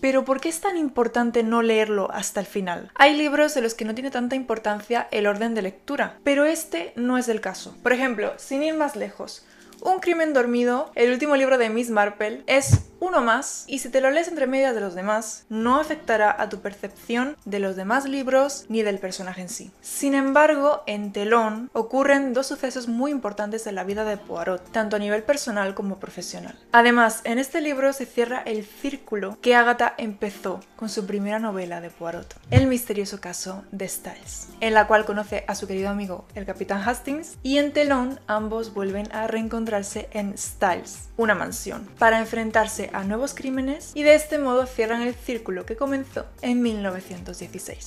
Pero ¿por qué es tan importante no leerlo hasta el final? Hay libros de los que no tiene tanta importancia el orden de lectura, pero este no es el caso. Por ejemplo, sin ir más lejos, un crimen dormido, el último libro de Miss Marple, es uno más y si te lo lees entre medias de los demás, no afectará a tu percepción de los demás libros ni del personaje en sí. Sin embargo, en Telón ocurren dos sucesos muy importantes en la vida de Poirot, tanto a nivel personal como profesional. Además, en este libro se cierra el círculo que Agatha empezó con su primera novela de Poirot, El misterioso caso de Styles, en la cual conoce a su querido amigo el capitán Hastings y en Telón ambos vuelven a reencontrarse en Styles, una mansión, para enfrentarse a nuevos crímenes y de este modo cierran el círculo que comenzó en 1916.